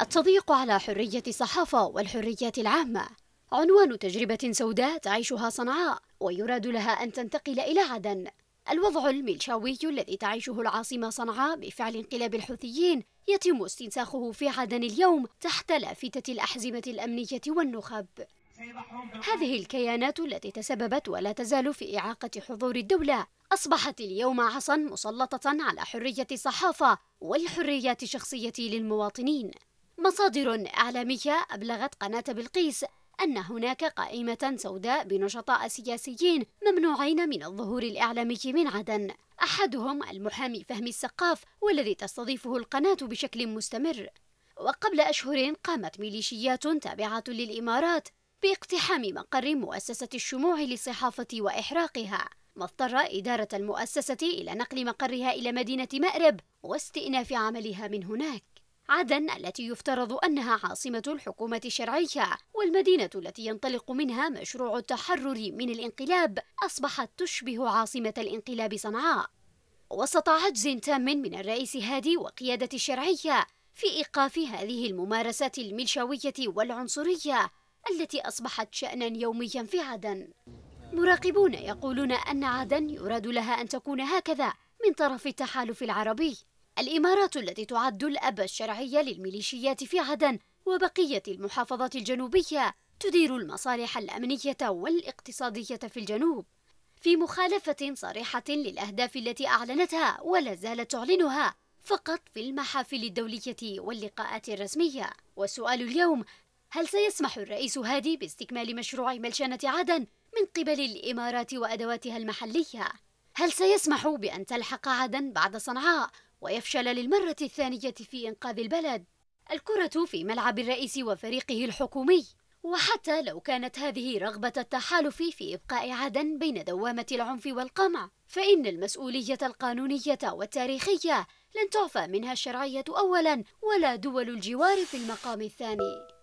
التضييق على حرية الصحافة والحريات العامة عنوان تجربة سوداء تعيشها صنعاء ويراد لها أن تنتقل إلى عدن الوضع الملشاوي الذي تعيشه العاصمة صنعاء بفعل انقلاب الحوثيين يتم استنساخه في عدن اليوم تحت لافتة الأحزمة الأمنية والنخب هذه الكيانات التي تسببت ولا تزال في إعاقة حضور الدولة أصبحت اليوم عصا مسلطة على حرية الصحافة والحريات الشخصية للمواطنين مصادر إعلامية أبلغت قناة بلقيس أن هناك قائمة سوداء بنشطاء سياسيين ممنوعين من الظهور الإعلامي من عدن أحدهم المحامي فهمي السقاف والذي تستضيفه القناة بشكل مستمر وقبل أشهر قامت ميليشيات تابعة للإمارات باقتحام مقر مؤسسة الشموع للصحافة وإحراقها ما اضطر إدارة المؤسسة إلى نقل مقرها إلى مدينة مأرب واستئناف عملها من هناك عدن التي يفترض أنها عاصمة الحكومة الشرعية والمدينة التي ينطلق منها مشروع التحرر من الانقلاب أصبحت تشبه عاصمة الانقلاب صنعاء وسط عجز تام من الرئيس هادي وقيادة الشرعية في إيقاف هذه الممارسات الملشوية والعنصرية التي أصبحت شأنا يوميا في عدن مراقبون يقولون أن عدن يراد لها أن تكون هكذا من طرف التحالف العربي الإمارات التي تعد الأب الشرعي للميليشيات في عدن وبقية المحافظات الجنوبية تدير المصالح الأمنية والاقتصادية في الجنوب في مخالفة صريحة للأهداف التي أعلنتها ولا زالت تعلنها فقط في المحافل الدولية واللقاءات الرسمية والسؤال اليوم هل سيسمح الرئيس هادي باستكمال مشروع ملشنة عدن من قبل الإمارات وأدواتها المحلية؟ هل سيسمح بأن تلحق عدن بعد صنعاء ويفشل للمرة الثانية في إنقاذ البلد الكرة في ملعب الرئيس وفريقه الحكومي وحتى لو كانت هذه رغبة التحالف في إبقاء عدن بين دوامة العنف والقمع فإن المسؤولية القانونية والتاريخية لن تعفى منها الشرعية أولا ولا دول الجوار في المقام الثاني